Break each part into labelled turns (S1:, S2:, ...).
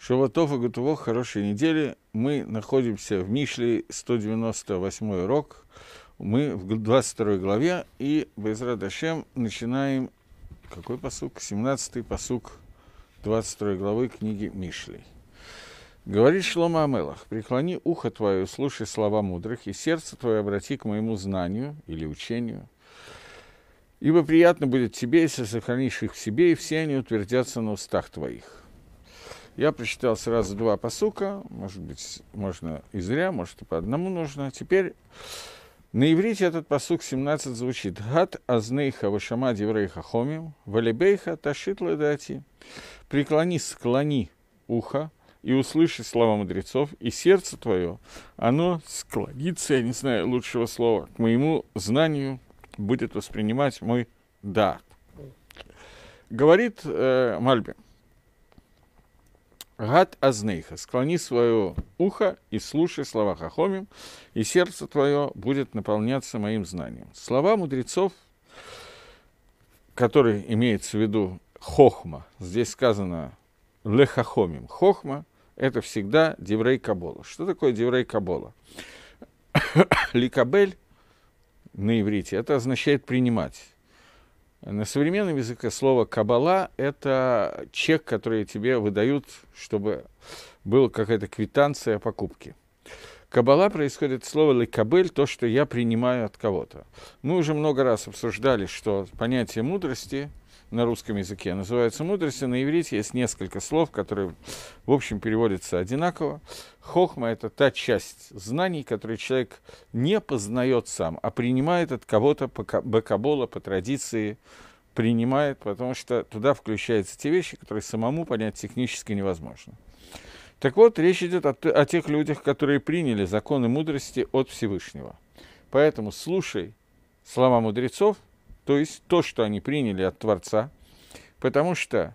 S1: Шаватов и Гутувох, хорошей недели. Мы находимся в Мишле, 198 урок. Мы в 22 главе, и Безра Дашем начинаем, какой посук? 17-й посук 22 главы книги Мишлей. Говорит Шлома Амелах, преклони ухо твое, слушай слова мудрых, и сердце твое обрати к моему знанию или учению. Ибо приятно будет тебе, если сохранишь их в себе, и все они утвердятся на устах твоих. Я прочитал сразу два посука, может быть, можно и зря, может, и по одному нужно. Теперь на иврите этот посук 17 звучит. «Гад азнейха вашама деврейха хомим, валибейха ташит дати». «Преклони, склони ухо, и услыши слова мудрецов, и сердце твое, оно склонится, я не знаю лучшего слова, к моему знанию будет воспринимать мой дар. Говорит э, Мальбин. Гад Азнейха, склони свое ухо и слушай слова Хахомим, и сердце твое будет наполняться моим знанием. Слова мудрецов, которые имеется в виду хохма, здесь сказано лехахомим. Хохма – это всегда деврей Кабола. Что такое деврей Кабола? Ликабель на иврите, это означает принимать. На современном языке слово «кабала» — это чек, который тебе выдают, чтобы была какая-то квитанция о покупке. Кабала происходит слово «лекабель», то, что я принимаю от кого-то. Мы уже много раз обсуждали, что понятие мудрости на русском языке называются мудрости, на иврите есть несколько слов, которые, в общем, переводятся одинаково. Хохма – это та часть знаний, которые человек не познает сам, а принимает от кого-то бакабола по традиции, принимает, потому что туда включаются те вещи, которые самому понять технически невозможно. Так вот, речь идет о, о тех людях, которые приняли законы мудрости от Всевышнего. Поэтому слушай слова мудрецов – то есть то, что они приняли от Творца, потому что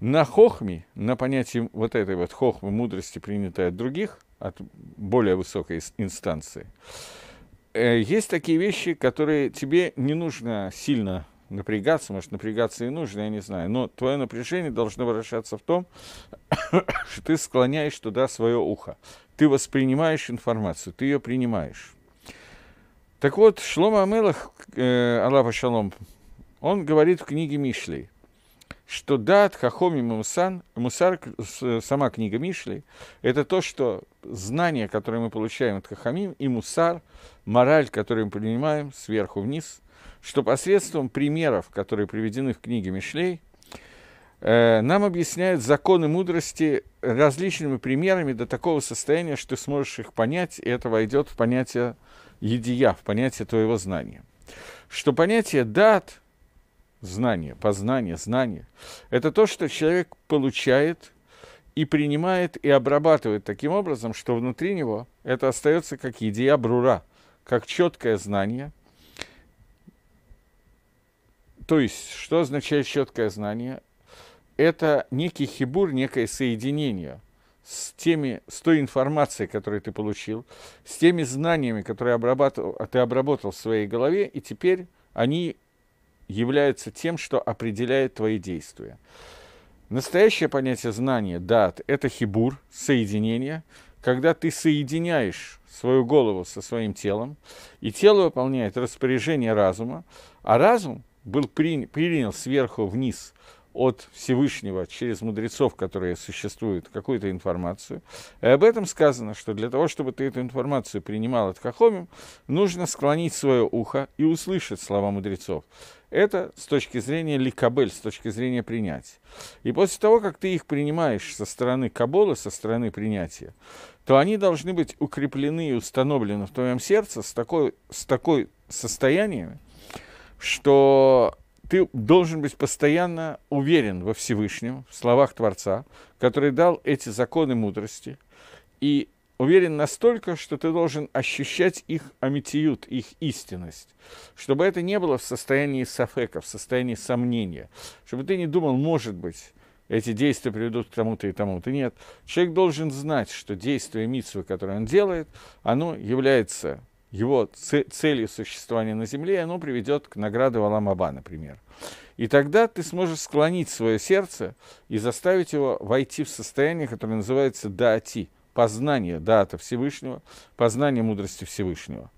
S1: на хохме, на понятии вот этой вот хохмы мудрости, принятой от других, от более высокой инстанции, э, есть такие вещи, которые тебе не нужно сильно напрягаться, может, напрягаться и нужно, я не знаю, но твое напряжение должно выражаться в том, что ты склоняешь туда свое ухо, ты воспринимаешь информацию, ты ее принимаешь. Так вот, Шлома Амелах, э, Аллаха Шалом, он говорит в книге Мишлей, что дат хахоми мусан, мусар, э, сама книга Мишлей, это то, что знание, которое мы получаем от хахамим, и мусар, мораль, которую мы принимаем сверху вниз, что посредством примеров, которые приведены в книге Мишлей, э, нам объясняют законы мудрости различными примерами до такого состояния, что ты сможешь их понять, и это войдет в понятие едия, в понятие твоего знания. Что понятие дат, знание, познание, знание, это то, что человек получает и принимает и обрабатывает таким образом, что внутри него это остается как едия брура, как четкое знание. То есть, что означает четкое знание? Это некий хибур, некое соединение – с, теми, с той информацией, которую ты получил, с теми знаниями, которые обрабатывал, ты обработал в своей голове, и теперь они являются тем, что определяет твои действия. Настоящее понятие знания, да, это хибур, соединение, когда ты соединяешь свою голову со своим телом, и тело выполняет распоряжение разума, а разум был при, принял сверху вниз – от Всевышнего через мудрецов, которые существуют, какую-то информацию. И об этом сказано, что для того, чтобы ты эту информацию принимал от Хахомим, нужно склонить свое ухо и услышать слова мудрецов. Это с точки зрения ликабель, с точки зрения принятия. И после того, как ты их принимаешь со стороны Кабола, со стороны принятия, то они должны быть укреплены и установлены в твоем сердце с такой, с такой состоянием, что ты должен быть постоянно уверен во Всевышнем, в словах Творца, который дал эти законы мудрости, и уверен настолько, что ты должен ощущать их аметиют, их истинность, чтобы это не было в состоянии сафека, в состоянии сомнения, чтобы ты не думал, может быть, эти действия приведут к тому-то и тому-то. Нет, человек должен знать, что действие Митсвы, которое он делает, оно является его целью существования на земле, оно приведет к награде Валамаба, например. И тогда ты сможешь склонить свое сердце и заставить его войти в состояние, которое называется даати, познание даата Всевышнего, познание мудрости Всевышнего.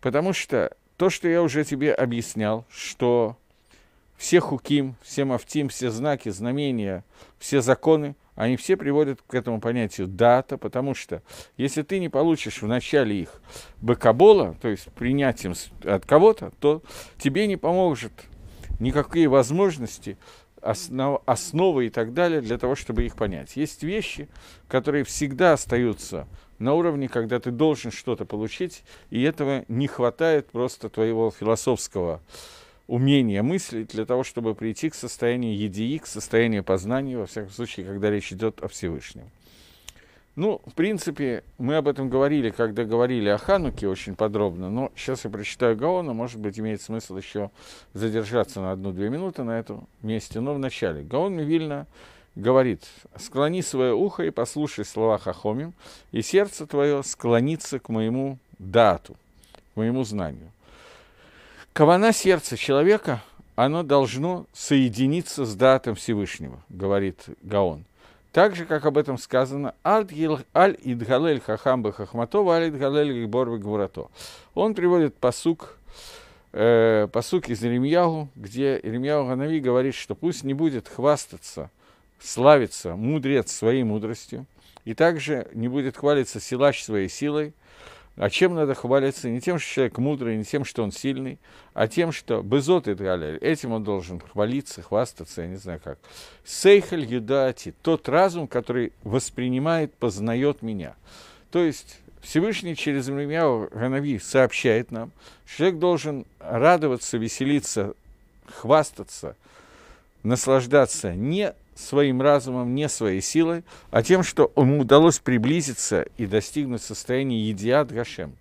S1: Потому что то, что я уже тебе объяснял, что все хуким, все мафтим, все знаки, знамения, все законы, они все приводят к этому понятию дата, потому что если ты не получишь в начале их бэкабола, то есть принятием от кого-то, то тебе не поможет никакие возможности, основ, основы и так далее для того, чтобы их понять. Есть вещи, которые всегда остаются на уровне, когда ты должен что-то получить, и этого не хватает просто твоего философского умение мыслить для того, чтобы прийти к состоянию едии, к состоянию познания, во всяком случае, когда речь идет о Всевышнем. Ну, в принципе, мы об этом говорили, когда говорили о Хануке очень подробно, но сейчас я прочитаю Гаона, может быть, имеет смысл еще задержаться на одну-две минуты на этом месте, но вначале. Гаон Мивильна говорит, «Склони свое ухо и послушай слова Хахомим, и сердце твое склонится к моему дату, к моему знанию». Кавана сердца человека, оно должно соединиться с датом Всевышнего, говорит Гаон. Так же, как об этом сказано, «Аль-Идгалель Хахамба Хахматова, Аль-Идгалель Гборбе Гмурато». Он приводит посук, э, посук из Иремьяу, где Иремьяу Ганави говорит, что пусть не будет хвастаться, славиться мудрец своей мудростью, и также не будет хвалиться силач своей силой, а чем надо хвалиться? Не тем, что человек мудрый, не тем, что он сильный, а тем, что безот и галяль. Этим он должен хвалиться, хвастаться, я не знаю как. Сейхаль юдати – тот разум, который воспринимает, познает меня. То есть Всевышний через меня, Ганави сообщает нам, что человек должен радоваться, веселиться, хвастаться, наслаждаться не своим разумом, не своей силой, а тем, что ему удалось приблизиться и достигнуть состояния едиат Гашем,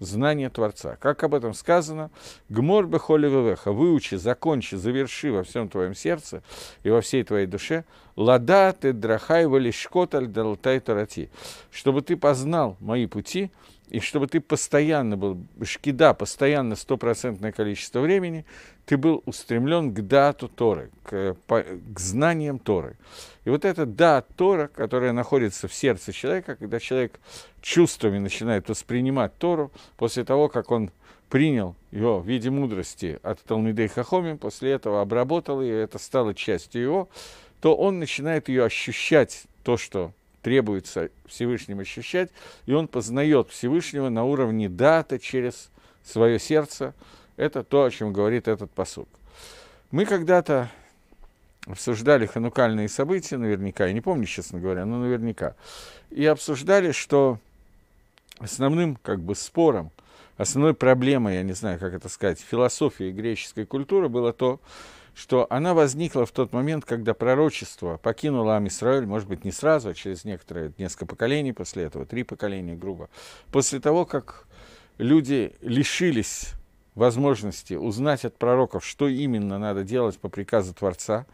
S1: знания Творца. Как об этом сказано, «Гмор холи вевеха» – «Выучи, закончи, заверши во всем твоем сердце и во всей твоей душе, лада ты драхай валишкот аль далтай тарати» – «Чтобы ты познал мои пути, и чтобы ты постоянно был, шкида, постоянно стопроцентное количество времени, ты был устремлен к дату Торы, к, по, к знаниям Торы. И вот эта да Тора, которая находится в сердце человека, когда человек чувствами начинает воспринимать Тору, после того, как он принял ее в виде мудрости от Талмидей Хахоми, после этого обработал ее, это стало частью его, то он начинает ее ощущать, то, что требуется Всевышним ощущать, и он познает Всевышнего на уровне дата через свое сердце. Это то, о чем говорит этот посук. Мы когда-то обсуждали ханукальные события, наверняка, я не помню, честно говоря, но наверняка, и обсуждали, что основным как бы спором, основной проблемой, я не знаю, как это сказать, философии греческой культуры было то, что она возникла в тот момент, когда пророчество покинуло Амисраиль, может быть, не сразу, а через некоторые, несколько поколений после этого, три поколения, грубо, после того, как люди лишились возможности узнать от пророков, что именно надо делать по приказу Творца.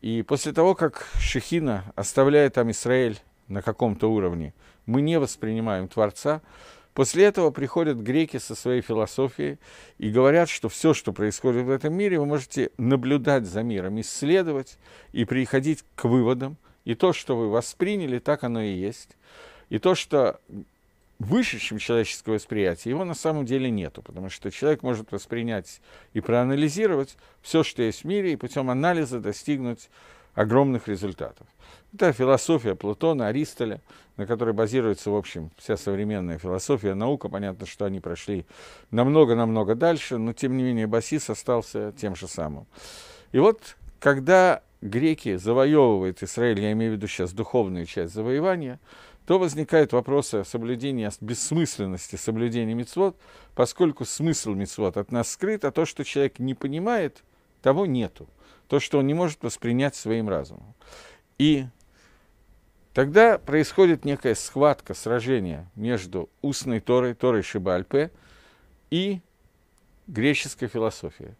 S1: И после того, как Шехина оставляет Израиль на каком-то уровне, мы не воспринимаем Творца, После этого приходят греки со своей философией и говорят, что все, что происходит в этом мире, вы можете наблюдать за миром, исследовать и приходить к выводам. И то, что вы восприняли, так оно и есть. И то, что выше, чем человеческое восприятие, его на самом деле нету, потому что человек может воспринять и проанализировать все, что есть в мире, и путем анализа достигнуть огромных результатов. Это философия Платона, Аристоля, на которой базируется, в общем, вся современная философия, наука. Понятно, что они прошли намного-намного дальше, но, тем не менее, Басис остался тем же самым. И вот, когда греки завоевывают Израиль, я имею в виду сейчас духовную часть завоевания, то возникает вопрос о соблюдении, о бессмысленности соблюдения мицвод, поскольку смысл мицвод от нас скрыт, а то, что человек не понимает, того нету то, что он не может воспринять своим разумом. И тогда происходит некая схватка, сражение между устной Торой, Торой Шибальпе и греческой философией.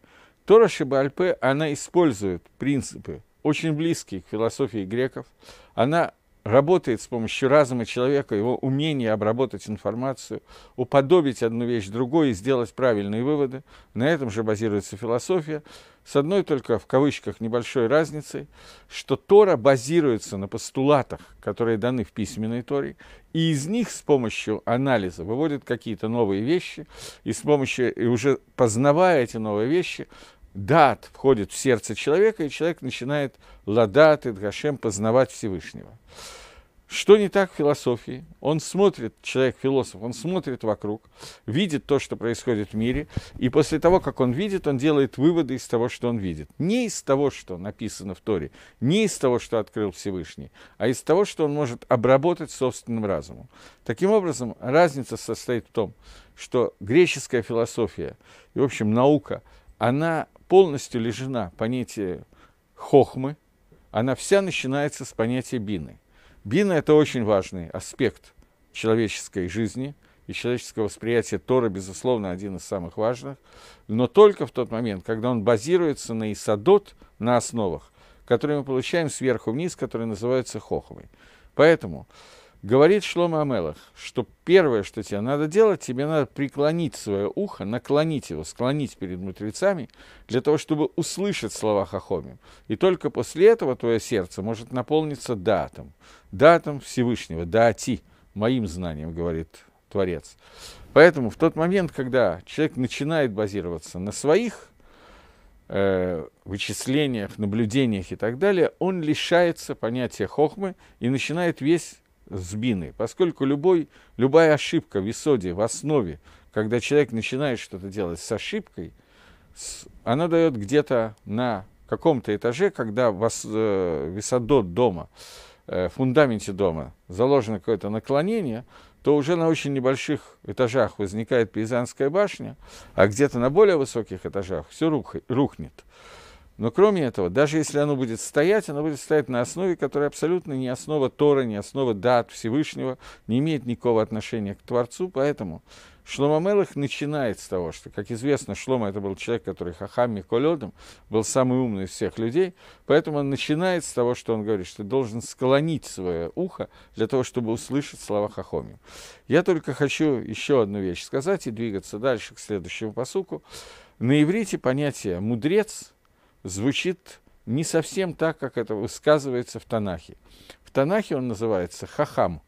S1: Тора Шибальпе, она использует принципы, очень близкие к философии греков. Она работает с помощью разума человека, его умения обработать информацию, уподобить одну вещь другой и сделать правильные выводы. На этом же базируется философия. С одной только, в кавычках, небольшой разницей, что Тора базируется на постулатах, которые даны в письменной Торе, и из них с помощью анализа выводят какие-то новые вещи, и с помощью, и уже познавая эти новые вещи, дат входит в сердце человека, и человек начинает ладат и Гашем познавать Всевышнего. Что не так в философии? Он смотрит, человек-философ, он смотрит вокруг, видит то, что происходит в мире, и после того, как он видит, он делает выводы из того, что он видит. Не из того, что написано в Торе, не из того, что открыл Всевышний, а из того, что он может обработать собственным разумом. Таким образом, разница состоит в том, что греческая философия и, в общем, наука – она полностью лежена понятие хохмы, она вся начинается с понятия бины. Бина – это очень важный аспект человеческой жизни и человеческого восприятия Тора, безусловно, один из самых важных, но только в тот момент, когда он базируется на Исадот, на основах, которые мы получаем сверху вниз, которые называются хохмой. Поэтому Говорит Шлома Амелах, что первое, что тебе надо делать, тебе надо преклонить свое ухо, наклонить его, склонить перед мудрецами, для того, чтобы услышать слова Хахомим. И только после этого твое сердце может наполниться датом, датом Всевышнего, дати, моим знанием, говорит Творец. Поэтому в тот момент, когда человек начинает базироваться на своих э, вычислениях, наблюдениях и так далее, он лишается понятия хохмы и начинает весь сбины, поскольку любой, любая ошибка в исоде, в основе, когда человек начинает что-то делать с ошибкой, она дает где-то на каком-то этаже, когда вас, э, висадот дома, э, фундаменте дома заложено какое-то наклонение, то уже на очень небольших этажах возникает Пизанская башня, а где-то на более высоких этажах все рухнет. Но кроме этого, даже если оно будет стоять, оно будет стоять на основе, которая абсолютно не основа Тора, не основа дат Всевышнего, не имеет никакого отношения к Творцу, поэтому Шлома Мелах начинает с того, что, как известно, Шлома это был человек, который хахам Миколедом, был самый умный из всех людей, поэтому он начинает с того, что он говорит, что должен склонить свое ухо для того, чтобы услышать слова Хахоми. Я только хочу еще одну вещь сказать и двигаться дальше к следующему посуку. На иврите понятие «мудрец» звучит не совсем так, как это высказывается в Танахе. В Танахе он называется хахам.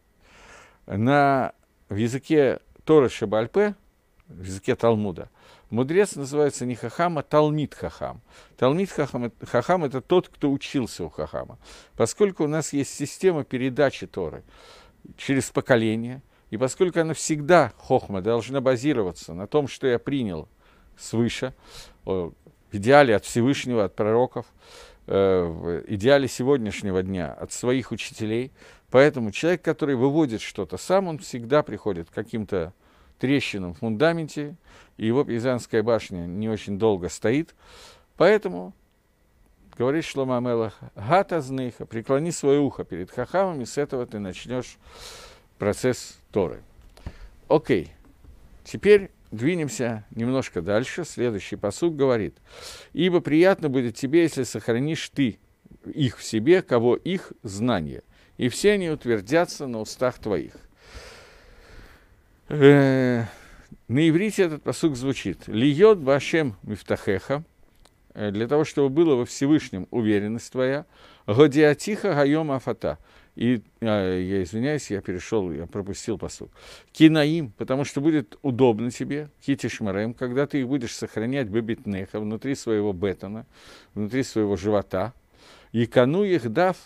S1: На, в языке Тора Шабальпе, в языке Талмуда, мудрец называется не хахам, а талмит хахам. Талмит хахам, хахам – это тот, кто учился у хахама. Поскольку у нас есть система передачи Торы через поколение, и поскольку она всегда, хохма, должна базироваться на том, что я принял свыше, идеале от Всевышнего, от пророков, э, в идеале сегодняшнего дня, от своих учителей. Поэтому человек, который выводит что-то сам, он всегда приходит к каким-то трещинам в фундаменте, и его Пизанская башня не очень долго стоит. Поэтому, говорит Шлома Амелах, гата преклони свое ухо перед хахамами, с этого ты начнешь процесс Торы. Окей, теперь Двинемся немножко дальше. Следующий посуд говорит. «Ибо приятно будет тебе, если сохранишь ты их в себе, кого их знание, и все они утвердятся на устах твоих». Э, на иврите этот посук звучит. «Льет башем мифтахеха» э, для того, чтобы было во Всевышнем уверенность твоя, «Годиатиха гайом афата» И, э, я извиняюсь, я перешел, я пропустил посыл. Кинаим, потому что будет удобно тебе, китишмарем, когда ты их будешь сохранять бебитнеха внутри своего бетона, внутри своего живота, и кону их дав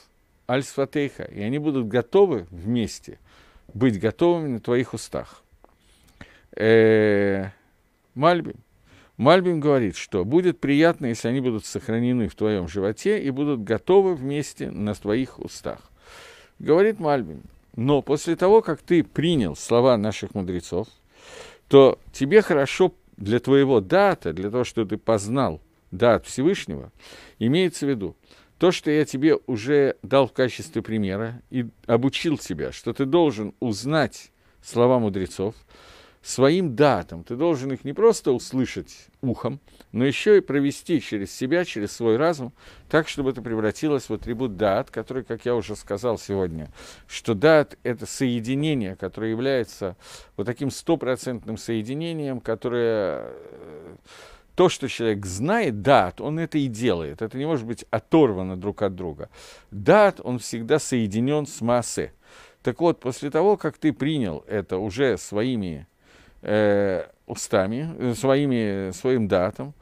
S1: альсфатейха, и они будут готовы вместе быть готовыми на твоих устах. Э, Мальбим. Мальбим говорит, что будет приятно, если они будут сохранены в твоем животе и будут готовы вместе на твоих устах. Говорит Мальбин, но после того, как ты принял слова наших мудрецов, то тебе хорошо для твоего дата, для того, что ты познал дат Всевышнего, имеется в виду то, что я тебе уже дал в качестве примера и обучил тебя, что ты должен узнать слова мудрецов, своим датам. Ты должен их не просто услышать ухом, но еще и провести через себя, через свой разум, так, чтобы это превратилось в атрибут дат, который, как я уже сказал сегодня, что дат – это соединение, которое является вот таким стопроцентным соединением, которое э, то, что человек знает, дат, он это и делает. Это не может быть оторвано друг от друга. Дат, он всегда соединен с массой. Так вот, после того, как ты принял это уже своими э, устами, э, своими, своим датом,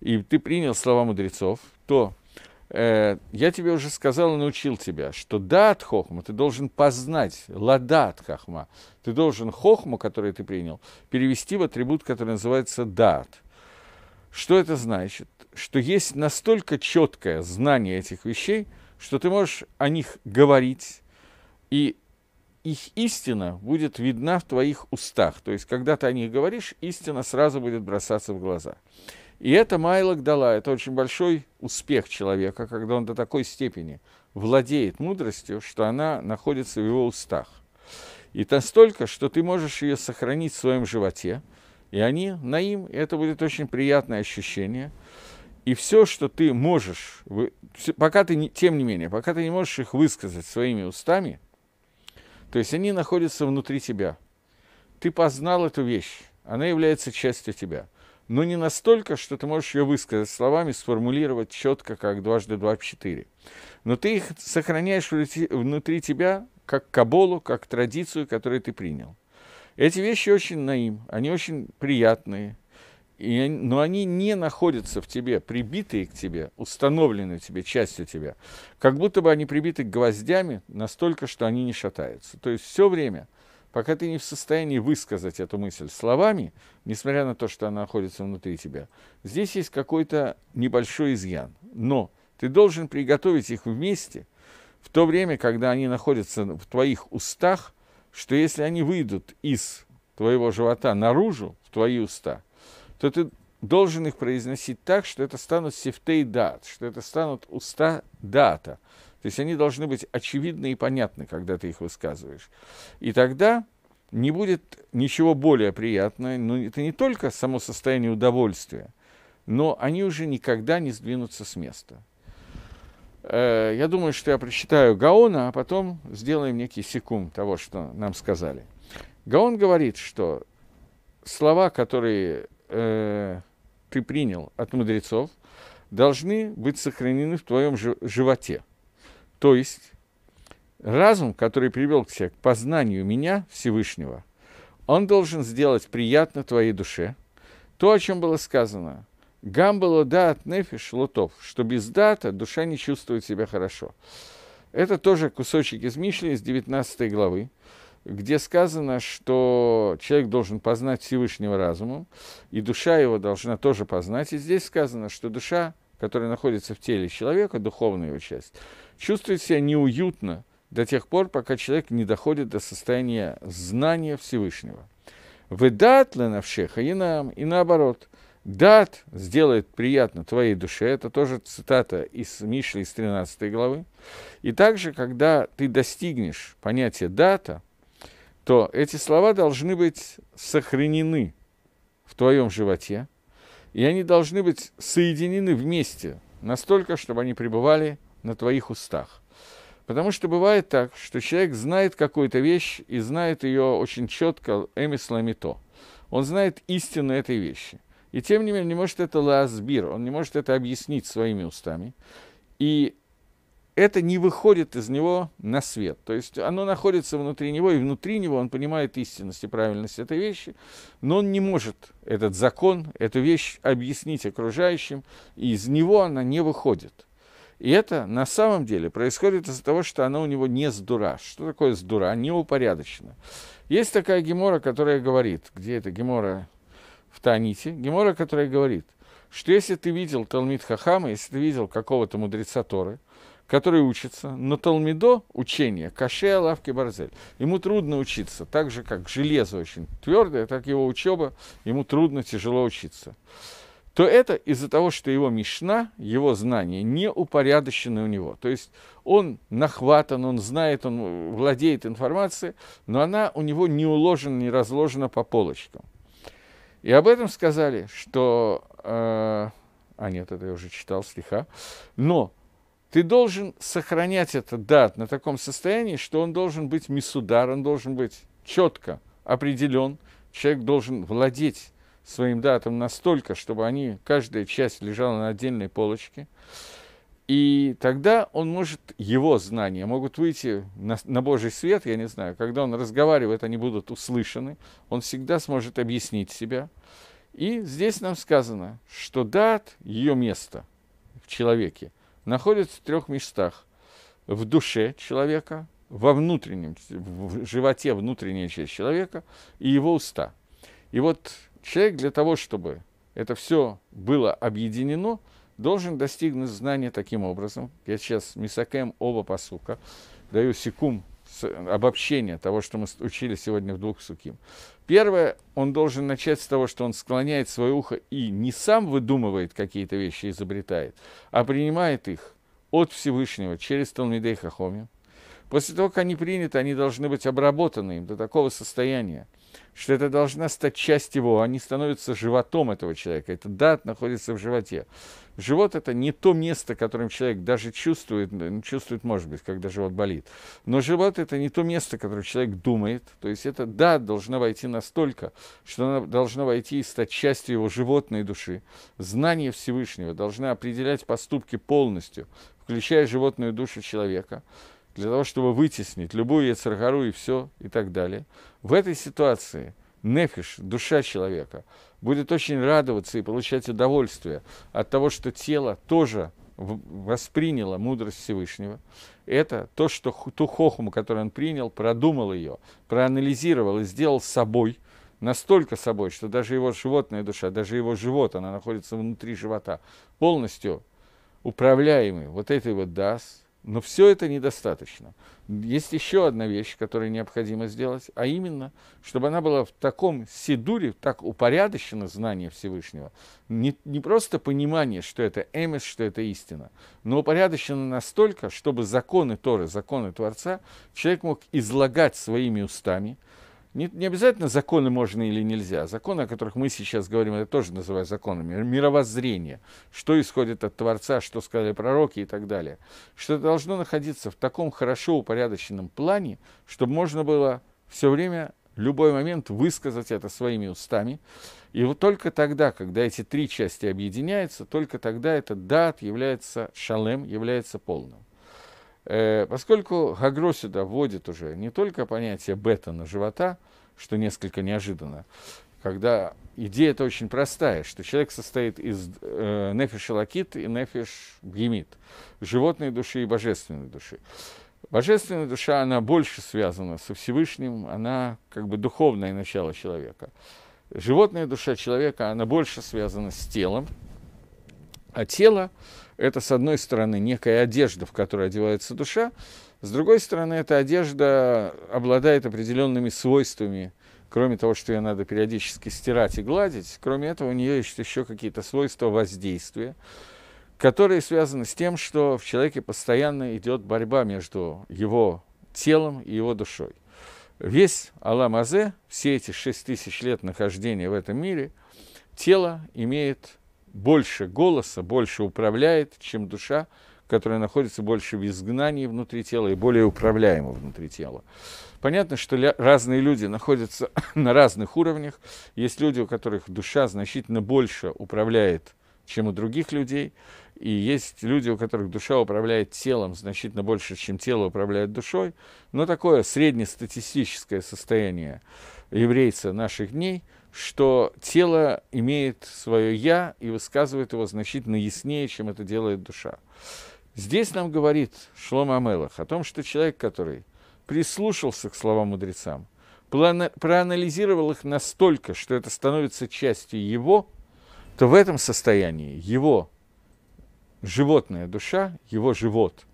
S1: и ты принял слова мудрецов, то э, я тебе уже сказал и научил тебя, что дат хохма ты должен познать, ладат хохма, ты должен хохму, которую ты принял, перевести в атрибут, который называется дат. Что это значит? Что есть настолько четкое знание этих вещей, что ты можешь о них говорить, и их истина будет видна в твоих устах. То есть, когда ты о них говоришь, истина сразу будет бросаться в глаза. И это Майлок дала, это очень большой успех человека, когда он до такой степени владеет мудростью, что она находится в его устах. И настолько, что ты можешь ее сохранить в своем животе, и они на им, и это будет очень приятное ощущение. И все, что ты можешь, пока ты, тем не менее, пока ты не можешь их высказать своими устами – то есть они находятся внутри тебя. Ты познал эту вещь, она является частью тебя. Но не настолько, что ты можешь ее высказать словами, сформулировать четко, как дважды два в четыре. Но ты их сохраняешь внутри тебя, как каболу, как традицию, которую ты принял. Эти вещи очень наим, они очень приятные, и, но они не находятся в тебе, прибитые к тебе, установленные в тебе, частью тебя. Как будто бы они прибиты гвоздями настолько, что они не шатаются. То есть все время, пока ты не в состоянии высказать эту мысль словами, несмотря на то, что она находится внутри тебя, здесь есть какой-то небольшой изъян. Но ты должен приготовить их вместе в то время, когда они находятся в твоих устах, что если они выйдут из твоего живота наружу, в твои уста – то ты должен их произносить так, что это станут сифтей дат, что это станут уста дата. То есть они должны быть очевидны и понятны, когда ты их высказываешь. И тогда не будет ничего более приятного. Но ну, это не только само состояние удовольствия, но они уже никогда не сдвинутся с места. Э, я думаю, что я прочитаю Гаона, а потом сделаем некий секунд того, что нам сказали. Гаон говорит, что слова, которые э, ты принял от мудрецов, должны быть сохранены в твоем животе. То есть разум, который привел к тебе к познанию меня, Всевышнего, он должен сделать приятно твоей душе. То, о чем было сказано, гамбало дат нефиш лотов, что без дата душа не чувствует себя хорошо. Это тоже кусочек из Мишли, из 19 главы где сказано, что человек должен познать Всевышнего разумом, и душа его должна тоже познать. И здесь сказано, что душа, которая находится в теле человека, духовная его часть, чувствует себя неуютно до тех пор, пока человек не доходит до состояния знания Всевышнего. Выдат ланавшеха и нам, и наоборот. Дат сделает приятно твоей душе. Это тоже цитата из Мишли из 13 главы. И также, когда ты достигнешь понятия дата – то эти слова должны быть сохранены в твоем животе, и они должны быть соединены вместе настолько, чтобы они пребывали на твоих устах. Потому что бывает так, что человек знает какую-то вещь и знает ее очень четко, эмис то, Он знает истину этой вещи. И тем не менее не может это лазбир, он не может это объяснить своими устами. И это не выходит из него на свет. То есть оно находится внутри него, и внутри него он понимает истинность и правильность этой вещи, но он не может этот закон, эту вещь объяснить окружающим, и из него она не выходит. И это на самом деле происходит из-за того, что она у него не сдура. Что такое сдура? Неупорядочено. Есть такая гемора, которая говорит, где эта гемора в Таните, гемора, которая говорит, что если ты видел Талмит Хахама, если ты видел какого-то мудреца Торы – который учится, но Талмидо – учение, каше, лавки, барзель. Ему трудно учиться, так же, как железо очень твердое, так его учеба, ему трудно, тяжело учиться. То это из-за того, что его мишна, его знания не упорядочены у него. То есть он нахватан, он знает, он владеет информацией, но она у него не уложена, не разложена по полочкам. И об этом сказали, что... Э, а нет, это я уже читал слегка, Но ты должен сохранять этот дат на таком состоянии, что он должен быть месудар, он должен быть четко определен, человек должен владеть своим датом настолько, чтобы они, каждая часть лежала на отдельной полочке. И тогда он может, его знания могут выйти на, на Божий свет, я не знаю, когда он разговаривает, они будут услышаны, он всегда сможет объяснить себя. И здесь нам сказано, что дат, ее место в человеке – находится в трех местах. В душе человека, во внутреннем, в животе внутренняя часть человека и его уста. И вот человек для того, чтобы это все было объединено, должен достигнуть знания таким образом. Я сейчас Мисакем оба посука, даю секум обобщение того, что мы учили сегодня в двух суким. Первое, он должен начать с того, что он склоняет свое ухо и не сам выдумывает какие-то вещи, изобретает, а принимает их от Всевышнего через Талмидей Хахоми, После того, как они приняты, они должны быть обработаны им до такого состояния, что это должна стать часть его, они становятся животом этого человека. Это дат находится в животе. Живот – это не то место, которым человек даже чувствует, чувствует, может быть, когда живот болит. Но живот – это не то место, которое человек думает. То есть это дат должна войти настолько, что она должна войти и стать частью его животной души. Знание Всевышнего должна определять поступки полностью, включая животную душу человека – для того, чтобы вытеснить любую яцергару и все, и так далее. В этой ситуации нефиш, душа человека, будет очень радоваться и получать удовольствие от того, что тело тоже восприняло мудрость Всевышнего. Это то, что ту хохму, которую он принял, продумал ее, проанализировал и сделал собой, настолько собой, что даже его животная душа, даже его живот, она находится внутри живота, полностью управляемый вот этой вот дас, но все это недостаточно. Есть еще одна вещь, которую необходимо сделать, а именно, чтобы она была в таком сидуре, так упорядочено знание Всевышнего. Не, не просто понимание, что это эмис, что это истина, но упорядочено настолько, чтобы законы Торы, законы Творца, человек мог излагать своими устами – не, не обязательно законы можно или нельзя. Законы, о которых мы сейчас говорим, я тоже называю законами. Мировоззрение. Что исходит от Творца, что сказали пророки и так далее. Что должно находиться в таком хорошо упорядоченном плане, чтобы можно было все время, любой момент высказать это своими устами. И вот только тогда, когда эти три части объединяются, только тогда этот дат является шалем, является полным. Э, поскольку Гагро сюда вводит уже не только понятие бета на живота, что несколько неожиданно, когда идея это очень простая, что человек состоит из э, нефиш лакит и нефиш гемит, животной души и божественной души. Божественная душа, она больше связана со Всевышним, она как бы духовное начало человека. Животная душа человека, она больше связана с телом, а тело, это, с одной стороны, некая одежда, в которой одевается душа, с другой стороны, эта одежда обладает определенными свойствами, кроме того, что ее надо периодически стирать и гладить, кроме этого у нее есть еще какие-то свойства воздействия, которые связаны с тем, что в человеке постоянно идет борьба между его телом и его душой. Весь Алам-Азе, все эти шесть тысяч лет нахождения в этом мире, тело имеет больше голоса, больше управляет, чем душа, которая находится больше в изгнании внутри тела и более управляема внутри тела. Понятно, что ля- разные люди находятся на разных уровнях. Есть люди, у которых душа значительно больше управляет, чем у других людей. И есть люди, у которых душа управляет телом значительно больше, чем тело управляет душой. Но такое среднестатистическое состояние еврейца наших дней – что тело имеет свое «я» и высказывает его значительно яснее, чем это делает душа. Здесь нам говорит Шлома Амелах о том, что человек, который прислушался к словам мудрецам, проанализировал их настолько, что это становится частью его, то в этом состоянии его животная душа, его живот,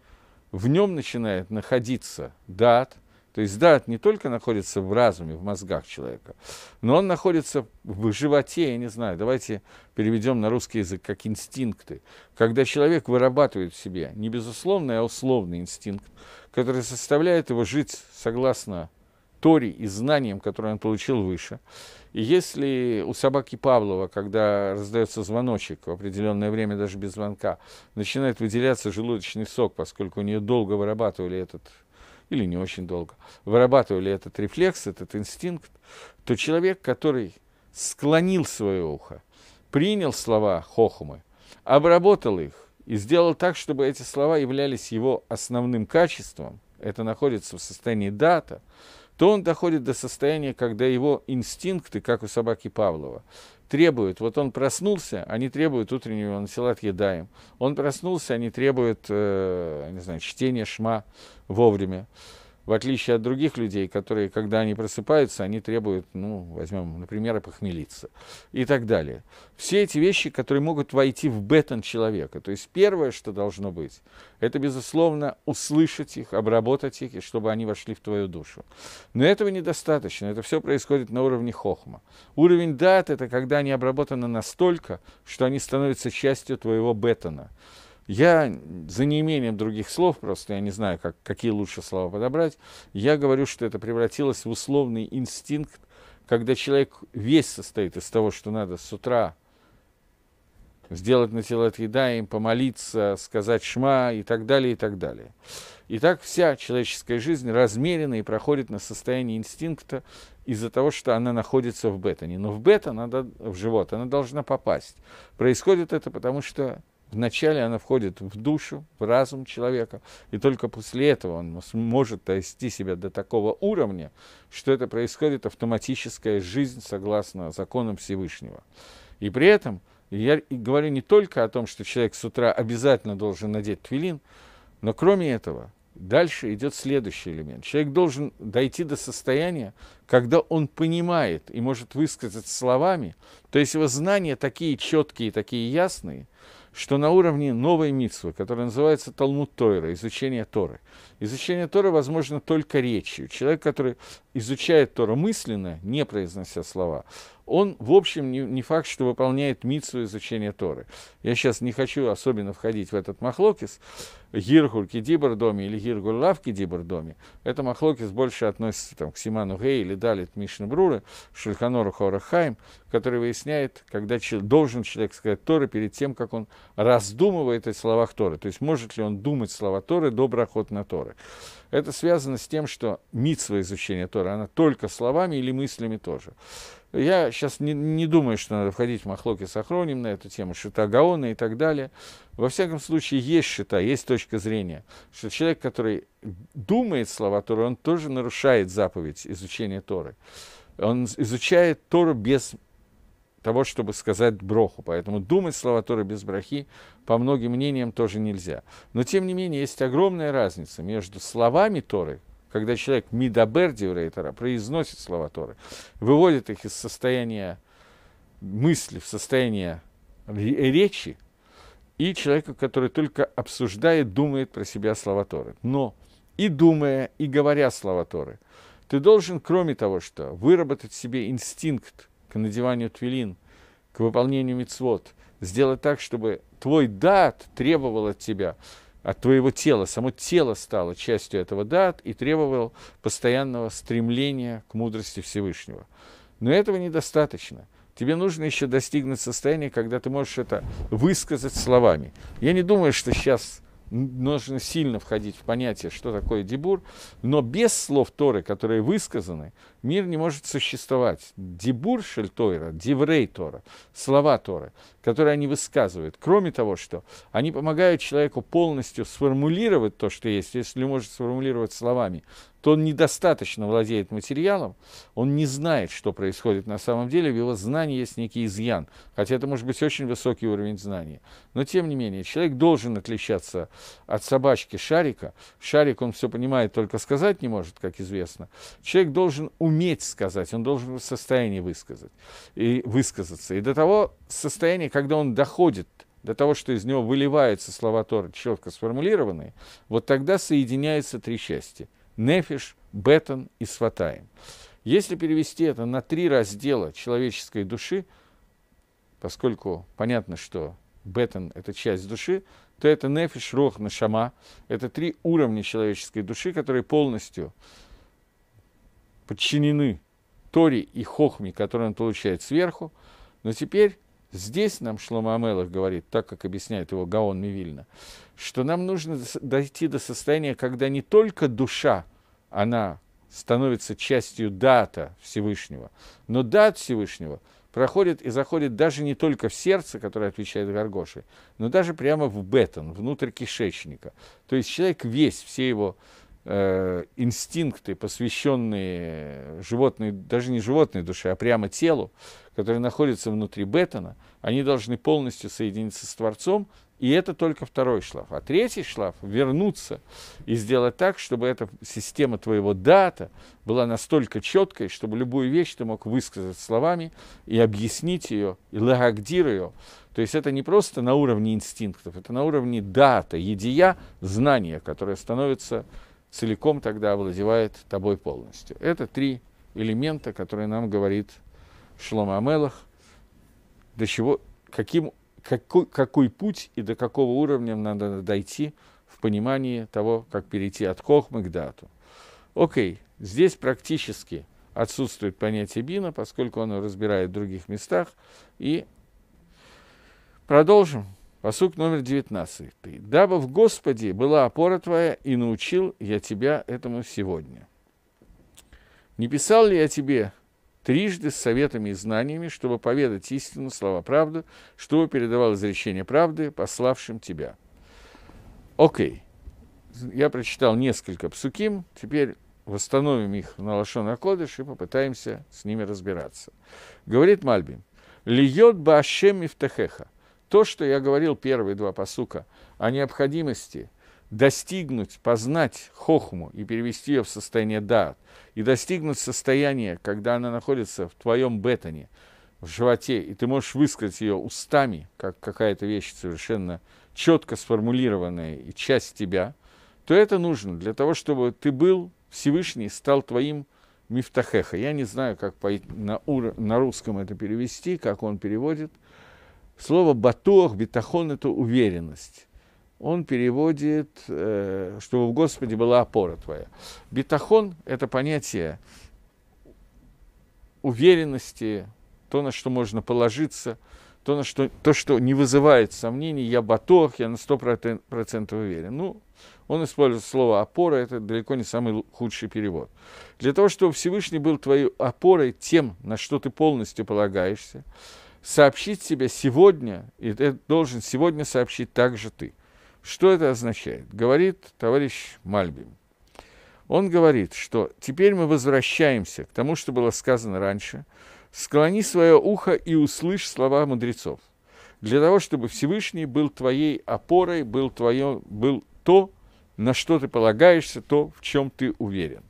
S1: в нем начинает находиться дат – то есть, да, не только находится в разуме, в мозгах человека, но он находится в животе, я не знаю, давайте переведем на русский язык как инстинкты. Когда человек вырабатывает в себе не безусловный, а условный инстинкт, который составляет его жить согласно Торе и знаниям, которые он получил выше. И если у собаки Павлова, когда раздается звоночек в определенное время, даже без звонка, начинает выделяться желудочный сок, поскольку у нее долго вырабатывали этот или не очень долго, вырабатывали этот рефлекс, этот инстинкт, то человек, который склонил свое ухо, принял слова Хохумы, обработал их и сделал так, чтобы эти слова являлись его основным качеством, это находится в состоянии дата, то он доходит до состояния, когда его инстинкты, как у собаки Павлова, требуют, вот он проснулся, они требуют утреннего насилат едаем. Он проснулся, они требуют, э, не знаю, чтения шма вовремя в отличие от других людей, которые, когда они просыпаются, они требуют, ну, возьмем, например, похмелиться и так далее. Все эти вещи, которые могут войти в бетон человека. То есть первое, что должно быть, это, безусловно, услышать их, обработать их, и чтобы они вошли в твою душу. Но этого недостаточно, это все происходит на уровне хохма. Уровень дат – это когда они обработаны настолько, что они становятся частью твоего бетона. Я за неимением других слов, просто я не знаю, как, какие лучше слова подобрать, я говорю, что это превратилось в условный инстинкт, когда человек весь состоит из того, что надо с утра сделать на тело еда, им помолиться, сказать шма и так далее, и так далее. И так вся человеческая жизнь размерена и проходит на состоянии инстинкта из-за того, что она находится в бетане. Но в бета, надо, в живот, она должна попасть. Происходит это потому, что Вначале она входит в душу, в разум человека, и только после этого он может довести себя до такого уровня, что это происходит автоматическая жизнь согласно законам Всевышнего. И при этом я говорю не только о том, что человек с утра обязательно должен надеть твилин, но кроме этого, дальше идет следующий элемент. Человек должен дойти до состояния, когда он понимает и может высказать словами, то есть его знания такие четкие, такие ясные – что на уровне новой митсвы, которая называется Талмуд Тойра, изучение Торы, изучение Торы возможно только речью. Человек, который изучает Тору мысленно, не произнося слова, он, в общем, не, не факт, что выполняет митсу изучения Торы. Я сейчас не хочу особенно входить в этот махлокис, гиргуль кедибр доми или гиргуль лав кедибр доми. Это махлокис больше относится там, к Симану Гей или Далит Мишна Брура, Шульханору Хорахайм, который выясняет, когда че, должен человек сказать Торы перед тем, как он раздумывает о словах Торы. То есть может ли он думать слова Торы до брахот на Торы. Это связано с тем, что митсва изучения Тора, она только словами или мыслями тоже. Я сейчас не, не думаю, что надо входить в махлоки с Ахроним на эту тему, шита Гаона и так далее. Во всяком случае, есть шита, есть точка зрения, что человек, который думает слова Торы, он тоже нарушает заповедь изучения Торы. Он изучает Тору без того, чтобы сказать броху. Поэтому думать слова Торы без брахи, по многим мнениям, тоже нельзя. Но, тем не менее, есть огромная разница между словами Торы, когда человек мидабер Тора, произносит слова Торы, выводит их из состояния мысли в состояние речи, и человека, который только обсуждает, думает про себя слова Торы. Но и думая, и говоря слова Торы, ты должен, кроме того, что выработать в себе инстинкт надеванию твилин, к выполнению мицвод. Сделать так, чтобы твой дат требовал от тебя, от твоего тела, само тело стало частью этого дат и требовал постоянного стремления к мудрости Всевышнего. Но этого недостаточно. Тебе нужно еще достигнуть состояния, когда ты можешь это высказать словами. Я не думаю, что сейчас нужно сильно входить в понятие, что такое дебур, но без слов Торы, которые высказаны, мир не может существовать. Дебуршель Тойра, Деврей Тора, слова Торы, которые они высказывают. Кроме того, что они помогают человеку полностью сформулировать то, что есть. Если может сформулировать словами, то он недостаточно владеет материалом, он не знает, что происходит на самом деле, в его знании есть некий изъян, хотя это может быть очень высокий уровень знания. Но тем не менее, человек должен отличаться от собачки шарика. Шарик, он все понимает, только сказать не может, как известно. Человек должен уметь уметь сказать, он должен в состоянии высказать, и высказаться. И до того состояния, когда он доходит до того, что из него выливаются слова Торы, четко сформулированные, вот тогда соединяются три части – нефиш, бетон и сватаем. Если перевести это на три раздела человеческой души, поскольку понятно, что бетон – это часть души, то это нефиш, рох, нашама – это три уровня человеческой души, которые полностью подчинены Торе и Хохме, которые он получает сверху, но теперь здесь нам Шлома Амелов говорит, так как объясняет его Гаон Мивильна, что нам нужно дойти до состояния, когда не только душа, она становится частью дата Всевышнего, но дат Всевышнего проходит и заходит даже не только в сердце, которое отвечает Гаргоши, но даже прямо в бетон, внутрь кишечника. То есть человек весь, все его Э, инстинкты, посвященные животной, даже не животной душе, а прямо телу, которые находятся внутри Беттона, они должны полностью соединиться с Творцом, и это только второй шлаф. А третий шлаф – вернуться и сделать так, чтобы эта система твоего дата была настолько четкой, чтобы любую вещь ты мог высказать словами и объяснить ее, и лагагдир ее. То есть это не просто на уровне инстинктов, это на уровне дата, едия, знания, которое становится целиком тогда овладевает тобой полностью. Это три элемента, которые нам говорит Шлома Амелах, до чего, каким, какой, какой путь и до какого уровня надо дойти в понимании того, как перейти от Хохмы к Дату. Окей, здесь практически отсутствует понятие Бина, поскольку оно разбирает в других местах. И продолжим. Посук номер 19. «Дабы в Господе была опора твоя, и научил я тебя этому сегодня». Не писал ли я тебе трижды с советами и знаниями, чтобы поведать истину, слова правду, чтобы передавал изречение правды, пославшим тебя? Окей. Okay. Я прочитал несколько псуким, теперь восстановим их на Лашон Акодыш и попытаемся с ними разбираться. Говорит Мальбин. «Льет баашем мифтахеха» – то, что я говорил первые два посука о необходимости достигнуть, познать хохму и перевести ее в состояние да, и достигнуть состояния, когда она находится в твоем бетоне, в животе, и ты можешь высказать ее устами, как какая-то вещь совершенно четко сформулированная и часть тебя, то это нужно для того, чтобы ты был Всевышний, стал твоим мифтахеха. Я не знаю, как на, ур, на русском это перевести, как он переводит – Слово «батох», «бетахон» – это уверенность. Он переводит, э, чтобы в Господе была опора твоя. Бетахон – это понятие уверенности, то, на что можно положиться, то, на что, то, что не вызывает сомнений, я батох, я на сто процентов уверен. Ну, он использует слово «опора», это далеко не самый худший перевод. Для того, чтобы Всевышний был твоей опорой тем, на что ты полностью полагаешься, сообщить себе сегодня, и ты должен сегодня сообщить также ты. Что это означает? Говорит товарищ Мальбим. Он говорит, что теперь мы возвращаемся к тому, что было сказано раньше. Склони свое ухо и услышь слова мудрецов. Для того, чтобы Всевышний был твоей опорой, был, твое, был то, на что ты полагаешься, то, в чем ты уверен.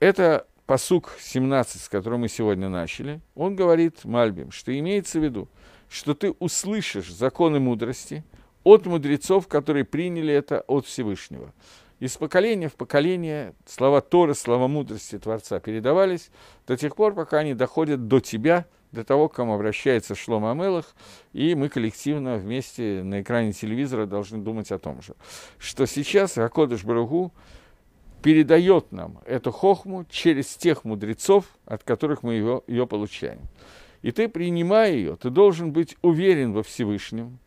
S1: Это посук 17, с которого мы сегодня начали, он говорит Мальбим, что имеется в виду, что ты услышишь законы мудрости от мудрецов, которые приняли это от Всевышнего. Из поколения в поколение слова Торы, слова мудрости Творца передавались до тех пор, пока они доходят до тебя, до того, к кому обращается Шлома Амелах, и мы коллективно вместе на экране телевизора должны думать о том же, что сейчас Акодыш Баругу передает нам эту хохму через тех мудрецов, от которых мы ее, ее получаем. И ты, принимая ее, ты должен быть уверен во Всевышнем,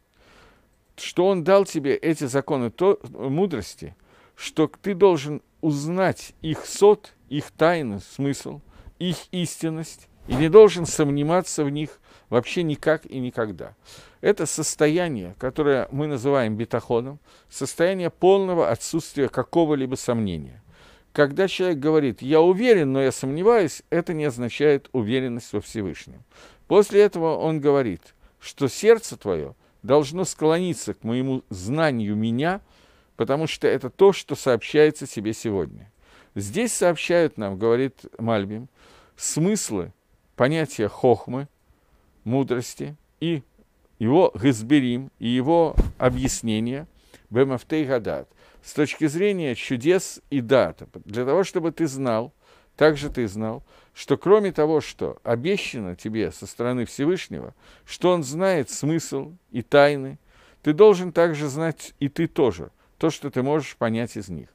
S1: что Он дал тебе эти законы то, мудрости, что ты должен узнать их сот, их тайны, смысл, их истинность, и не должен сомневаться в них – вообще никак и никогда. Это состояние, которое мы называем бетахоном, состояние полного отсутствия какого-либо сомнения. Когда человек говорит «я уверен, но я сомневаюсь», это не означает уверенность во Всевышнем. После этого он говорит, что сердце твое должно склониться к моему знанию меня, потому что это то, что сообщается тебе сегодня. Здесь сообщают нам, говорит Мальбим, смыслы понятия хохмы – мудрости и его Гизберим и его объяснения Бемафтей Гадат с точки зрения чудес и дата, для того, чтобы ты знал, также ты знал, что кроме того, что обещано тебе со стороны Всевышнего, что он знает смысл и тайны, ты должен также знать и ты тоже, то, что ты можешь понять из них.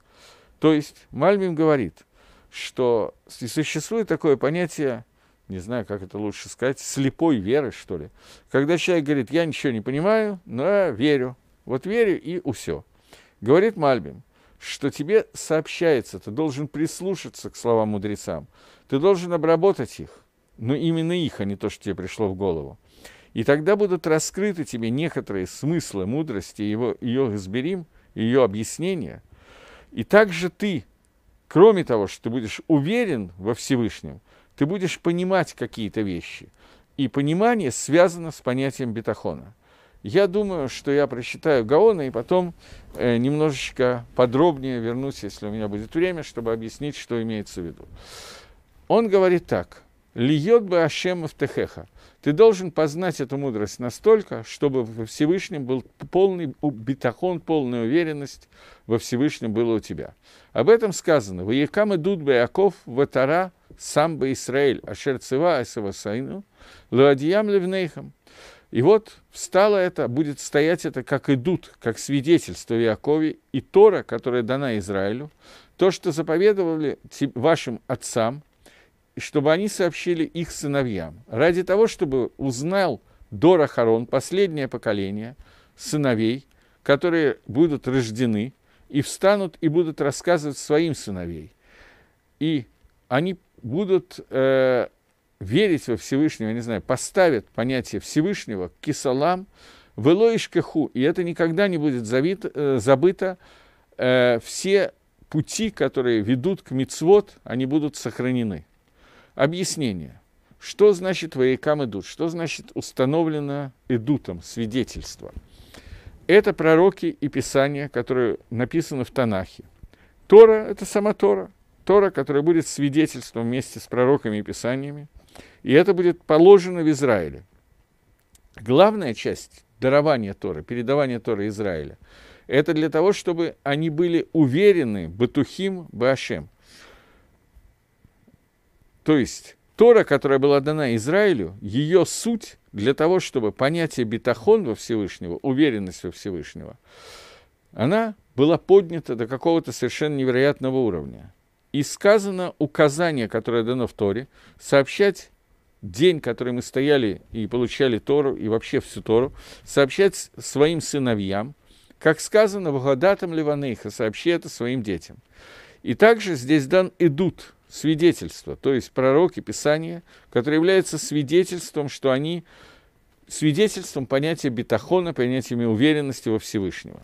S1: То есть Мальмим говорит, что существует такое понятие не знаю, как это лучше сказать, слепой веры, что ли. Когда человек говорит, я ничего не понимаю, но я верю. Вот верю и все. Говорит Мальбин, что тебе сообщается, ты должен прислушаться к словам мудрецам, ты должен обработать их, но именно их, а не то, что тебе пришло в голову. И тогда будут раскрыты тебе некоторые смыслы мудрости, его, ее изберим, ее объяснения. И также ты, кроме того, что ты будешь уверен во Всевышнем, ты будешь понимать какие-то вещи. И понимание связано с понятием бетахона. Я думаю, что я прочитаю Гаона и потом э, немножечко подробнее вернусь, если у меня будет время, чтобы объяснить, что имеется в виду. Он говорит так. «Льет бы Ашем в Техеха». Ты должен познать эту мудрость настолько, чтобы во Всевышнем был полный битахон, полная уверенность во Всевышнем было у тебя. Об этом сказано. «Ваякам идут Яков ватара сам бы ашерцева а шерцева луадиям лавадиям левнейхам». И вот встало это, будет стоять это, как идут, как свидетельство Иакове и Тора, которая дана Израилю, то, что заповедовали вашим отцам, чтобы они сообщили их сыновьям, ради того, чтобы узнал Дора Харон, последнее поколение сыновей, которые будут рождены и встанут и будут рассказывать своим сыновей. И они будут э, верить во Всевышнего, я не знаю, поставят понятие Всевышнего к кисалам, в Элоишкеху, и это никогда не будет завит, э, забыто, э, все пути, которые ведут к мицвод, они будут сохранены. Объяснение. Что значит воякам идут? Что значит установлено идутом, свидетельство? Это пророки и писания, которые написаны в Танахе. Тора – это сама Тора. Тора, которая будет свидетельством вместе с пророками и писаниями. И это будет положено в Израиле. Главная часть дарования Торы, передавания Торы Израиля, это для того, чтобы они были уверены, Батухим, Башем, то есть Тора, которая была дана Израилю, ее суть для того, чтобы понятие бетахон во Всевышнего, уверенность во Всевышнего, она была поднята до какого-то совершенно невероятного уровня. И сказано указание, которое дано в Торе, сообщать день, который мы стояли и получали Тору, и вообще всю Тору, сообщать своим сыновьям, как сказано, «Вагадатам Ливанейха» сообщи это своим детям. И также здесь дан идут – свидетельство, то есть пророки Писания, которые являются свидетельством, что они свидетельством понятия бетахона, понятиями уверенности во Всевышнего.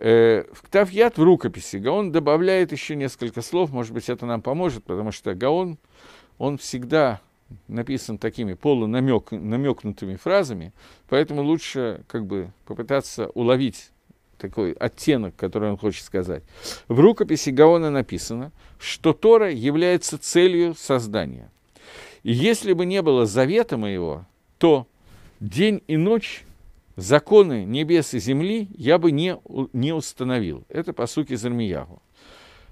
S1: Э, в Ктавьят в рукописи Гаон добавляет еще несколько слов, может быть, это нам поможет, потому что Гаон, он всегда написан такими полунамекнутыми фразами, поэтому лучше как бы попытаться уловить такой оттенок, который он хочет сказать. В рукописи Гаона написано, что Тора является целью создания. И если бы не было завета моего, то день и ночь законы небес и земли я бы не, не установил. Это по сути Зармиягу.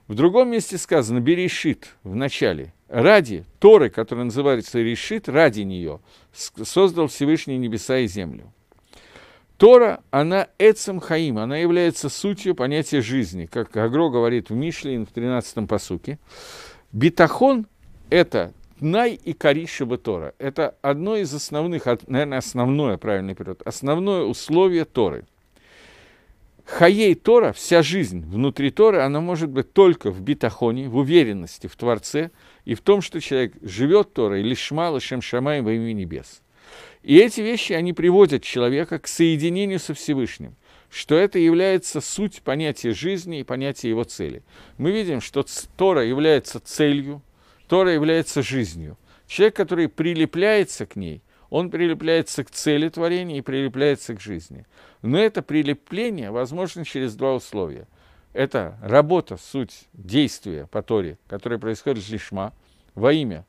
S1: В другом месте сказано «берешит» в начале. Ради Торы, которая называется «решит», ради нее создал Всевышний небеса и землю. Тора, она Эцем Хаим, она является сутью понятия жизни, как Агро говорит в Мишлин в 13-м посуке. Битахон – это Най и Каришеба Тора. Это одно из основных, наверное, основное, правильный перевод, основное условие Торы. Хаей Тора, вся жизнь внутри Торы, она может быть только в битахоне, в уверенности в Творце и в том, что человек живет Торой, лишь мало, чем шамай во имя небес. И эти вещи, они приводят человека к соединению со Всевышним, что это является суть понятия жизни и понятия его цели. Мы видим, что Тора является целью, Тора является жизнью. Человек, который прилепляется к ней, он прилепляется к цели творения и прилепляется к жизни. Но это прилепление возможно через два условия. Это работа, суть, действия по Торе, которое происходит с во имя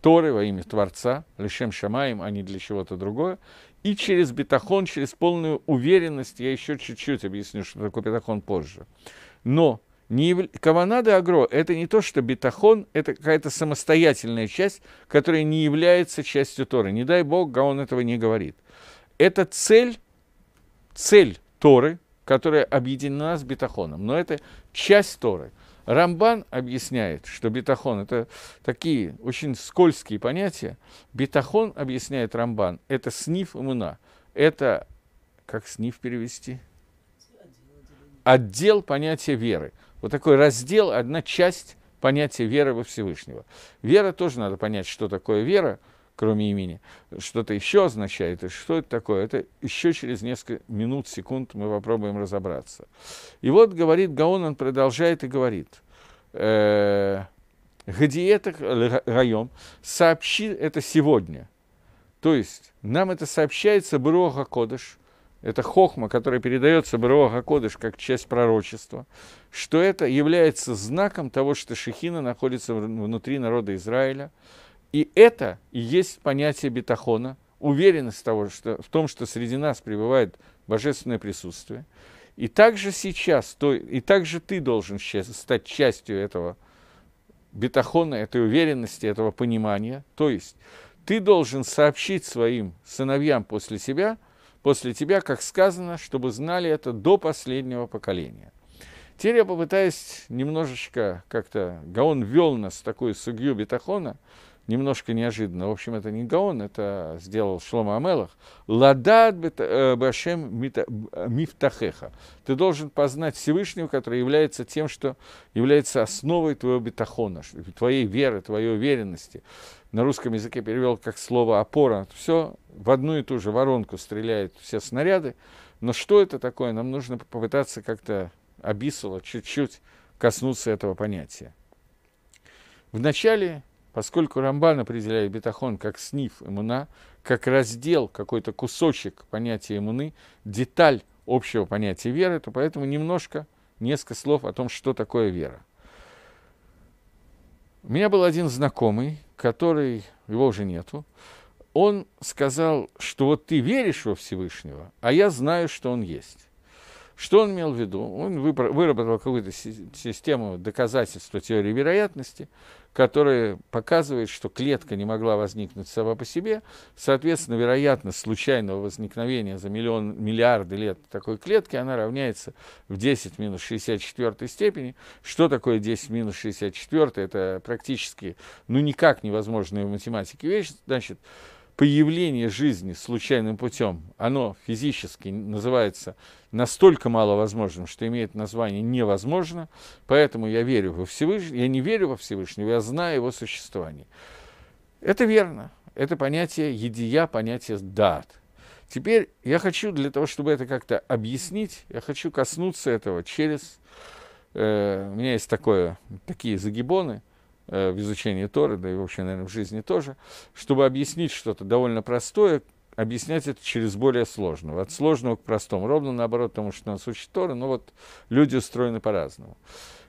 S1: Торы во имя Творца, Лешем Шамаем, а не для чего-то другое. И через бетахон, через полную уверенность, я еще чуть-чуть объясню, что такое бетахон позже. Но не Агро – это не то, что бетахон, это какая-то самостоятельная часть, которая не является частью Торы. Не дай Бог, Гаон этого не говорит. Это цель, цель Торы, которая объединена с бетахоном, но это часть Торы. Рамбан объясняет, что бетахон – это такие очень скользкие понятия. Бетахон, объясняет Рамбан, это сниф имуна. Это, как сниф перевести? Отдел понятия веры. Вот такой раздел, одна часть понятия веры во Всевышнего. Вера тоже надо понять, что такое вера – кроме имени, что-то еще означает, и что это такое, это еще через несколько минут, секунд мы попробуем разобраться. И вот, говорит Гаон, он продолжает и говорит, э, Гадиета район сообщи это сегодня. То есть нам это сообщается Бруха Кодыш, это хохма, которая передается Бруха Кодыш как часть пророчества, что это является знаком того, что Шехина находится внутри народа Израиля, и это и есть понятие бетахона, уверенность того, что, в том, что среди нас пребывает божественное присутствие. И также сейчас, то, и также ты должен стать частью этого бетахона, этой уверенности, этого понимания. То есть ты должен сообщить своим сыновьям после себя, после тебя, как сказано, чтобы знали это до последнего поколения. Теперь я попытаюсь немножечко как-то, Гаон ввел нас в такую сугью бетахона – немножко неожиданно. В общем, это не Гаон, это сделал Шлома Амелах. Ладат э, Башем Мифтахеха. Ты должен познать Всевышнего, который является тем, что является основой твоего бетахона, твоей веры, твоей уверенности. На русском языке перевел как слово опора. Все в одну и ту же воронку стреляют все снаряды. Но что это такое? Нам нужно попытаться как-то обисово чуть-чуть коснуться этого понятия. Вначале Поскольку Рамбан определяет бетахон как сниф иммуна, как раздел, какой-то кусочек понятия иммуны, деталь общего понятия веры, то поэтому немножко, несколько слов о том, что такое вера. У меня был один знакомый, который, его уже нету, он сказал, что вот ты веришь во Всевышнего, а я знаю, что он есть. Что он имел в виду? Он выработал какую-то систему доказательства теории вероятности, которые показывает, что клетка не могла возникнуть сама по себе. Соответственно, вероятность случайного возникновения за миллион, миллиарды лет такой клетки, она равняется в 10 минус 64 степени. Что такое 10 минус 64? Это практически, ну, никак невозможная в математике вещь. Значит, появление жизни случайным путем, оно физически называется настолько маловозможным, что имеет название невозможно, поэтому я верю во Всевышнего, я не верю во Всевышнего, я знаю его существование. Это верно, это понятие едия, понятие дат. Теперь я хочу для того, чтобы это как-то объяснить, я хочу коснуться этого через... Э, у меня есть такое, такие загибоны – Э, в изучении Торы, да и вообще, наверное, в жизни тоже, чтобы объяснить что-то довольно простое, объяснять это через более сложного. От сложного к простому. Ровно наоборот, потому что нас учит Торы. но вот люди устроены по-разному.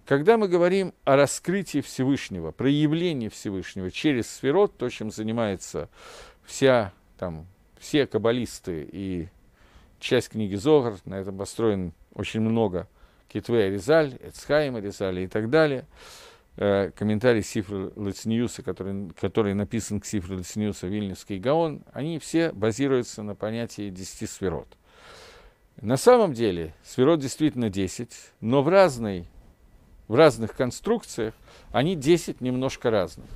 S1: Когда мы говорим о раскрытии Всевышнего, проявлении Всевышнего через сферот, то, чем занимается вся, там, все каббалисты и часть книги Зогар, на этом построен очень много Китвея Аризаль, Эцхайма Аризаль и так далее – э, комментарий Сифры Латиньюса, который, который написан к Сифре Латиньюса Вильнюсский Гаон, они все базируются на понятии десяти сферот. На самом деле сферот действительно 10, но в, разной, в разных конструкциях они 10 немножко разных.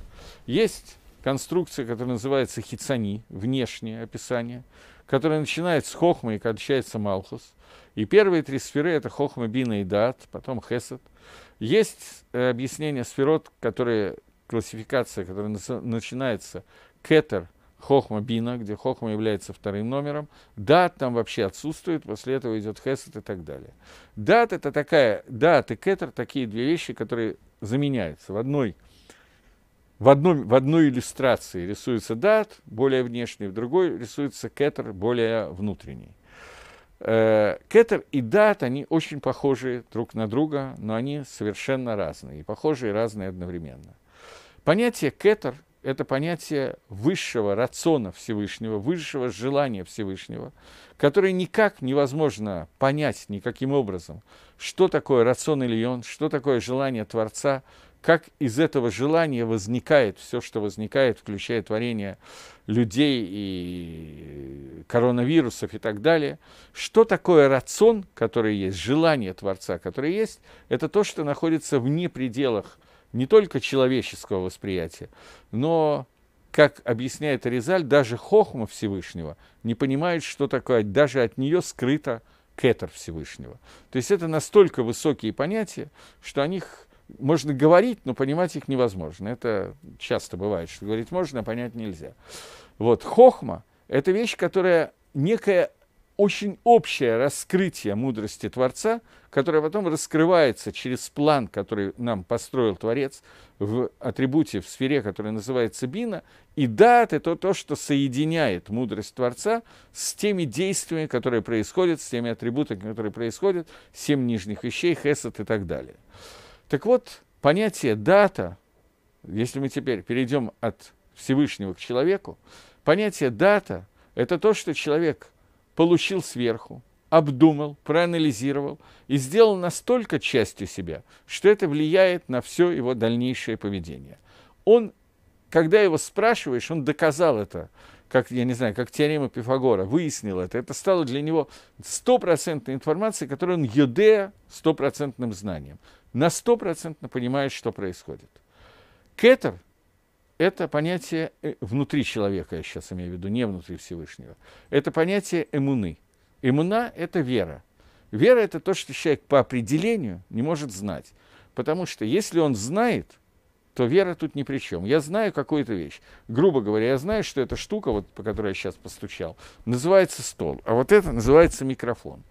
S1: Есть конструкция, которая называется хицани, внешнее описание, которая начинает с хохма и кончается малхус. И первые три сферы – это хохма, бина и дат, потом хесед – есть э, объяснение сферот, которые, классификация, которая начинается кетер, Хохма Бина, где Хохма является вторым номером. Дат там вообще отсутствует, после этого идет Хесед и так далее. Дат это такая, дат и кетер такие две вещи, которые заменяются в одной в, одном, в одной иллюстрации рисуется дат, более внешний, в другой рисуется кетер, более внутренний. Э, кетер и дат, они очень похожи друг на друга, но они совершенно разные, и похожи и разные одновременно. Понятие кетер – это понятие высшего рациона Всевышнего, высшего желания Всевышнего, которое никак невозможно понять никаким образом, что такое рацион он? что такое желание Творца – как из этого желания возникает все, что возникает, включая творение людей и коронавирусов и так далее. Что такое рацион, который есть, желание Творца, которое есть, это то, что находится вне пределах не только человеческого восприятия, но, как объясняет Резаль, даже хохма Всевышнего не понимает, что такое, даже от нее скрыто кетер Всевышнего. То есть это настолько высокие понятия, что о них можно говорить, но понимать их невозможно. Это часто бывает, что говорить можно, а понять нельзя. Вот хохма – это вещь, которая некое очень общее раскрытие мудрости Творца, которое потом раскрывается через план, который нам построил Творец в атрибуте, в сфере, которая называется бина. И да, это то, что соединяет мудрость Творца с теми действиями, которые происходят, с теми атрибутами, которые происходят, семь нижних вещей, хесед и так далее. Так вот, понятие дата, если мы теперь перейдем от Всевышнего к человеку, понятие дата – это то, что человек получил сверху, обдумал, проанализировал и сделал настолько частью себя, что это влияет на все его дальнейшее поведение. Он, когда его спрашиваешь, он доказал это, как, я не знаю, как теорема Пифагора, выяснил это. Это стало для него стопроцентной информацией, которую он юдея стопроцентным знанием на 100% понимает, что происходит. Кетер – это понятие э, внутри человека, я сейчас имею в виду, не внутри Всевышнего. Это понятие эмуны. Эмуна – это вера. Вера – это то, что человек по определению не может знать. Потому что если он знает – то вера тут ни при чем. Я знаю какую-то вещь. Грубо говоря, я знаю, что эта штука, вот, по которой я сейчас постучал, называется стол, а вот это называется микрофон.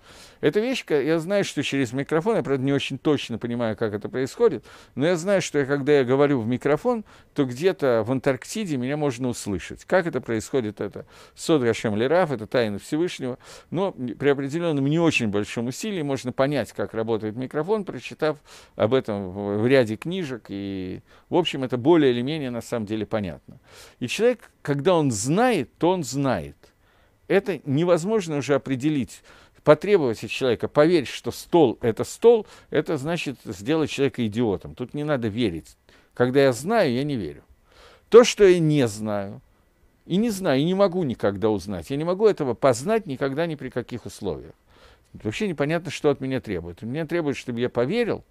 S1: Эта вещь, я знаю, что через микрофон, я, правда, не очень точно понимаю, как это происходит, но я знаю, что я, когда я говорю в микрофон, то где-то в Антарктиде меня можно услышать. Как это происходит, это Сод Гашем Лераф, это тайна Всевышнего, но при определенном не очень большом усилии можно понять, как работает микрофон, прочитав об этом в ряде книжек и в общем, это более или менее на самом деле понятно. И человек, когда он знает, то он знает. Это невозможно уже определить потребовать от человека поверить, что стол – это стол, это значит сделать человека идиотом. Тут не надо верить. Когда я знаю, я не верю. То, что я не знаю, и не знаю, и не могу никогда узнать, я не могу этого познать никогда ни при каких условиях. Вообще непонятно, что от меня требует. Меня требует, чтобы я поверил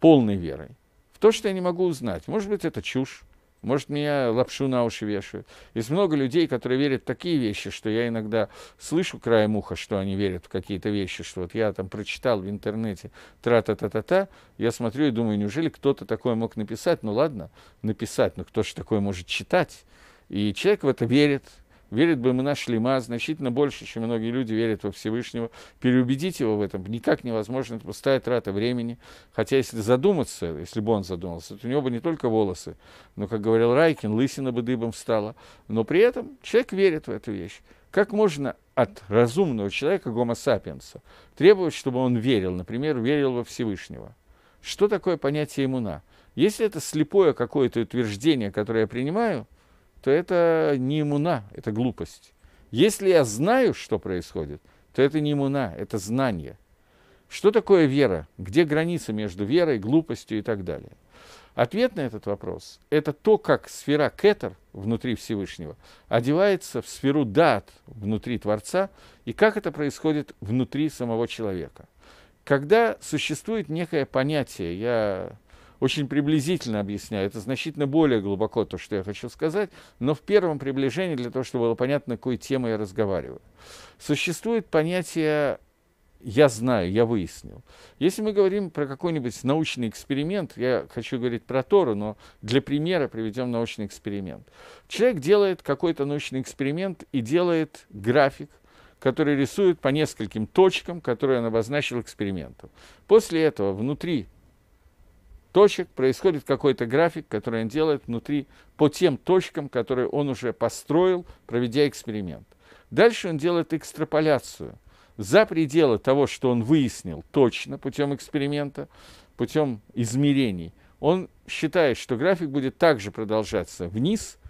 S1: полной верой, в то, что я не могу узнать. Может быть, это чушь, может, меня лапшу на уши вешают. Есть много людей, которые верят в такие вещи, что я иногда слышу краем уха, что они верят в какие-то вещи, что вот я там прочитал в интернете тра-та-та-та-та, я смотрю и думаю, неужели кто-то такое мог написать? Ну ладно, написать, но кто же такое может читать? И человек в это верит, верит бы мы наш Шлема значительно больше, чем многие люди верят во Всевышнего. Переубедить его в этом никак невозможно, это пустая трата времени. Хотя если задуматься, если бы он задумался, то у него бы не только волосы, но, как говорил Райкин, лысина бы дыбом встала. Но при этом человек верит в эту вещь. Как можно от разумного человека, гомо-сапиенса, требовать, чтобы он верил, например, верил во Всевышнего? Что такое понятие иммуна? Если это слепое какое-то утверждение, которое я принимаю, то это не иммуна, это глупость. Если я знаю, что происходит, то это не иммуна, это знание. Что такое вера? Где граница между верой, глупостью и так далее? Ответ на этот вопрос – это то, как сфера кетер внутри Всевышнего одевается в сферу дат внутри Творца, и как это происходит внутри самого человека. Когда существует некое понятие, я очень приблизительно объясняю, это значительно более глубоко то, что я хочу сказать, но в первом приближении для того, чтобы было понятно, на какую тему я разговариваю. Существует понятие я знаю, я выяснил. Если мы говорим про какой-нибудь научный эксперимент, я хочу говорить про Тору, но для примера приведем научный эксперимент. Человек делает какой-то научный эксперимент и делает график, который рисует по нескольким точкам, которые он обозначил экспериментом. После этого внутри точек происходит какой-то график, который он делает внутри по тем точкам, которые он уже построил, проведя эксперимент. Дальше он делает экстраполяцию за пределы того, что он выяснил точно путем эксперимента, путем измерений. Он считает, что график будет также продолжаться вниз –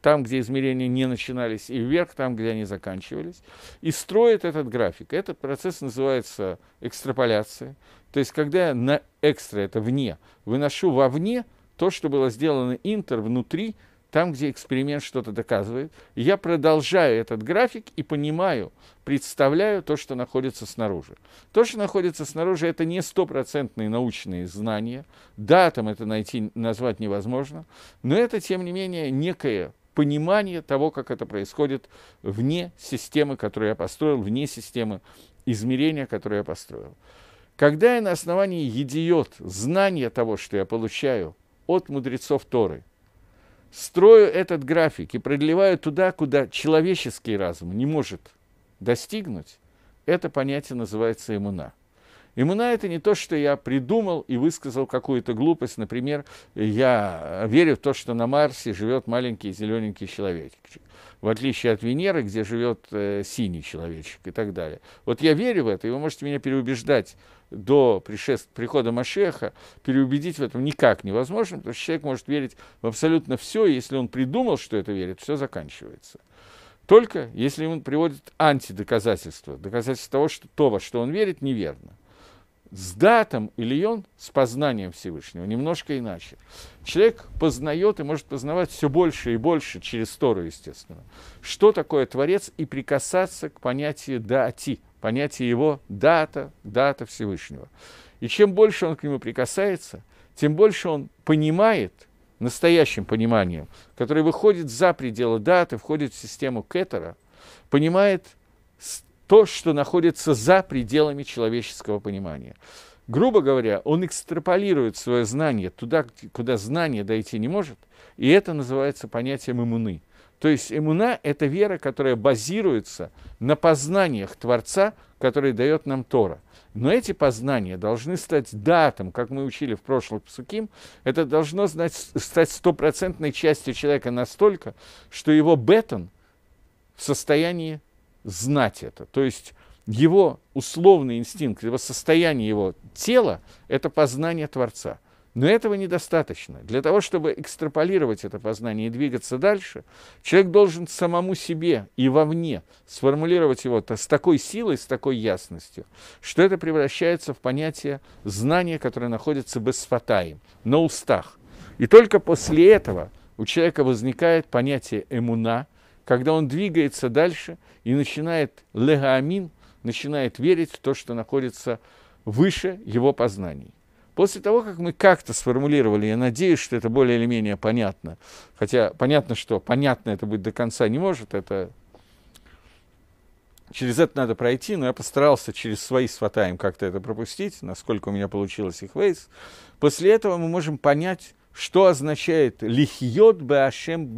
S1: там, где измерения не начинались, и вверх, там, где они заканчивались, и строит этот график. Этот процесс называется экстраполяция. То есть, когда я на экстра, это вне, выношу вовне то, что было сделано интер внутри – там, где эксперимент что-то доказывает. Я продолжаю этот график и понимаю, представляю то, что находится снаружи. То, что находится снаружи, это не стопроцентные научные знания. Да, там это найти, назвать невозможно, но это, тем не менее, некое понимание того, как это происходит вне системы, которую я построил, вне системы измерения, которую я построил. Когда я на основании едиот знания того, что я получаю от мудрецов Торы – строю этот график и продлеваю туда, куда человеческий разум не может достигнуть, это понятие называется иммуна. Иммуна – это не то, что я придумал и высказал какую-то глупость. Например, я верю в то, что на Марсе живет маленький зелененький человечек, в отличие от Венеры, где живет э, синий человечек и так далее. Вот я верю в это, и вы можете меня переубеждать до пришест... прихода Машеха, переубедить в этом никак невозможно, потому что человек может верить в абсолютно все, и если он придумал, что это верит, все заканчивается. Только если он приводит антидоказательства, доказательство того, что то, во что он верит, неверно. С датом или он с познанием Всевышнего, немножко иначе. Человек познает и может познавать все больше и больше через Тору, естественно. Что такое Творец и прикасаться к понятию дати, понятие его дата, дата Всевышнего. И чем больше он к нему прикасается, тем больше он понимает – настоящим пониманием, который выходит за пределы даты, входит в систему Кетера, понимает то, что находится за пределами человеческого понимания. Грубо говоря, он экстраполирует свое знание туда, куда знание дойти не может, и это называется понятием иммуны. То есть иммуна – это вера, которая базируется на познаниях Творца, который дает нам Тора. Но эти познания должны стать датом, как мы учили в прошлом Псуким, это должно стать стопроцентной частью человека настолько, что его бетон в состоянии знать это. То есть его условный инстинкт, его состояние его тела – это познание Творца. Но этого недостаточно. Для того, чтобы экстраполировать это познание и двигаться дальше, человек должен самому себе и вовне сформулировать его то с такой силой, с такой ясностью, что это превращается в понятие знания, которое находится бесфатаем, на устах. И только после этого у человека возникает понятие эмуна – когда он двигается дальше и начинает легаамин, начинает верить в то, что находится выше его познаний. После того, как мы как-то сформулировали, я надеюсь, что это более или менее понятно, хотя понятно, что понятно это быть до конца не может, это через это надо пройти, но я постарался через свои сватаем как-то это пропустить, насколько у меня получилось их вейс. После этого мы можем понять, что означает лихьот беашем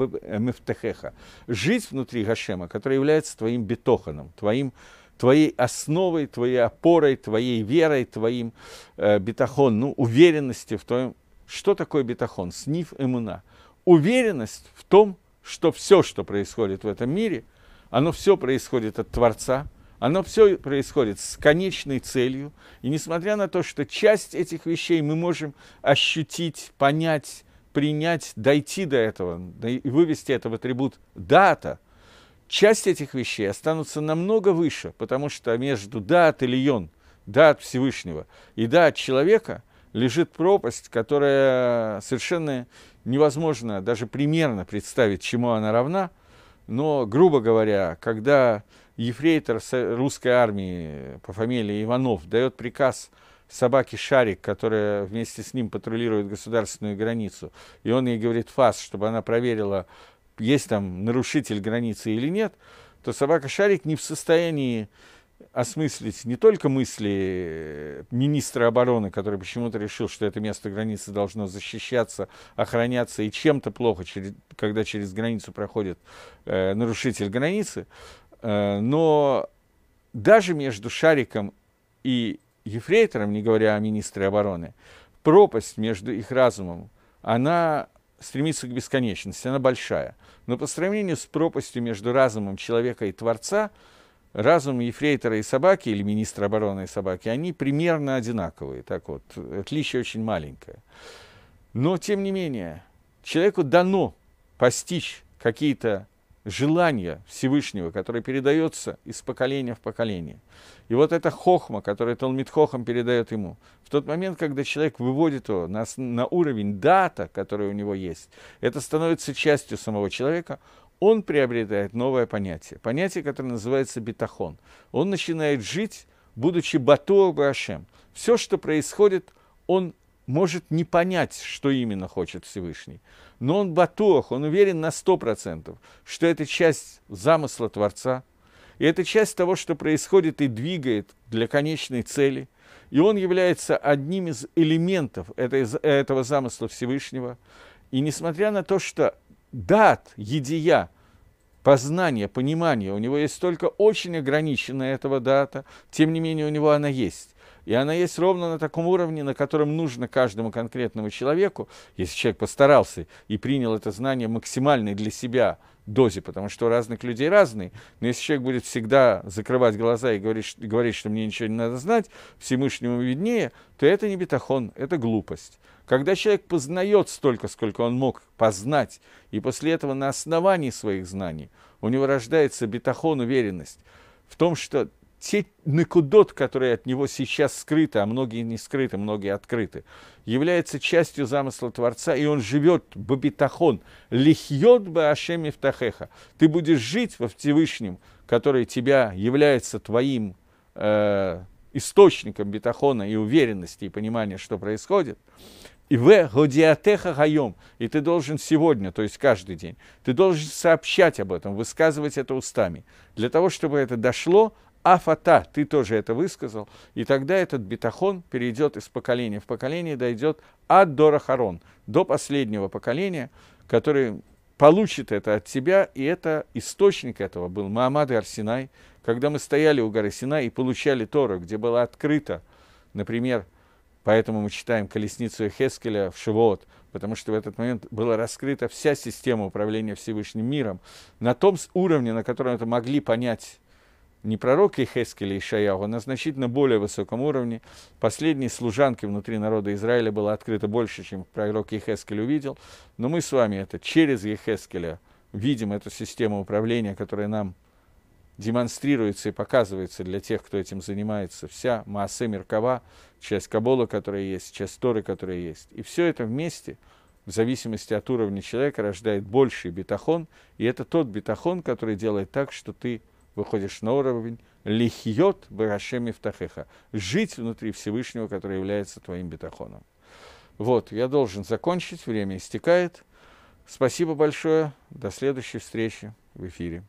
S1: мефтехеха? Жить внутри Гашема, который является твоим бетоханом, твоим, твоей основой, твоей опорой, твоей верой, твоим э, бетахон, ну, уверенности в твоем... Что такое бетахон? Сниф эмуна. Уверенность в том, что все, что происходит в этом мире, оно все происходит от Творца, оно все происходит с конечной целью. И несмотря на то, что часть этих вещей мы можем ощутить, понять, принять, дойти до этого и вывести это в атрибут дата, часть этих вещей останутся намного выше, потому что между дат и льон, дат Всевышнего и дат человека лежит пропасть, которая совершенно невозможно даже примерно представить, чему она равна. Но, грубо говоря, когда ефрейтор русской армии по фамилии Иванов дает приказ собаке Шарик, которая вместе с ним патрулирует государственную границу, и он ей говорит фас, чтобы она проверила, есть там нарушитель границы или нет, то собака Шарик не в состоянии осмыслить не только мысли министра обороны, который почему-то решил, что это место границы должно защищаться, охраняться и чем-то плохо, когда через границу проходит э, нарушитель границы, Э, но даже между Шариком и Ефрейтором, не говоря о министре обороны, пропасть между их разумом, она стремится к бесконечности, она большая. Но по сравнению с пропастью между разумом человека и Творца, разум Ефрейтора и собаки, или министра обороны и собаки, они примерно одинаковые. Так вот, отличие очень маленькое. Но, тем не менее, человеку дано постичь какие-то желание Всевышнего, которое передается из поколения в поколение. И вот эта хохма, которую Талмит Хохам передает ему, в тот момент, когда человек выводит его на, на уровень дата, который у него есть, это становится частью самого человека, он приобретает новое понятие, понятие, которое называется бетахон. Он начинает жить, будучи батуа Башем. Все, что происходит, он может не понять, что именно хочет Всевышний. Но он батох, он уверен на 100%, что это часть замысла Творца, и это часть того, что происходит и двигает для конечной цели. И он является одним из элементов этого замысла Всевышнего. И несмотря на то, что дат, едия, познание, понимание, у него есть только очень ограниченная этого дата, тем не менее у него она есть и она есть ровно на таком уровне, на котором нужно каждому конкретному человеку, если человек постарался и принял это знание максимальной для себя дозе, потому что у разных людей разные, но если человек будет всегда закрывать глаза и говорить, говорить что мне ничего не надо знать, Всевышнему виднее, то это не бетахон, это глупость. Когда человек познает столько, сколько он мог познать, и после этого на основании своих знаний у него рождается бетахон, уверенность, в том, что те накудот, которые от него сейчас скрыты, а многие не скрыты, многие открыты, является частью замысла Творца, и он живет, бабитахон, лихьет бы Ашеми Втахеха. Ты будешь жить во Всевышнем, который тебя является твоим э, источником битахона и уверенности, и понимания, что происходит. И в годиатеха гайом, и ты должен сегодня, то есть каждый день, ты должен сообщать об этом, высказывать это устами. Для того, чтобы это дошло, афата, ты тоже это высказал, и тогда этот бетахон перейдет из поколения в поколение, дойдет от Дорахарон, до последнего поколения, который получит это от тебя, и это источник этого был Мамад и Арсинай. Когда мы стояли у горы Синай и получали Тору, где было открыто, например, поэтому мы читаем колесницу Хескеля в Шивот, потому что в этот момент была раскрыта вся система управления Всевышним миром на том уровне, на котором это могли понять не пророк Хескеля и Шаяху, а на значительно более высоком уровне. Последней служанки внутри народа Израиля было открыто больше, чем пророк Ехескель увидел. Но мы с вами это через Ехескеля видим эту систему управления, которая нам демонстрируется и показывается для тех, кто этим занимается. Вся Маасы Меркава, часть Кабола, которая есть, часть Торы, которая есть. И все это вместе – в зависимости от уровня человека рождает больший бетахон, и это тот бетахон, который делает так, что ты выходишь на уровень лихьет барашеми втахеха, жить внутри Всевышнего, который является твоим бетахоном. Вот, я должен закончить, время истекает. Спасибо большое, до следующей встречи в эфире.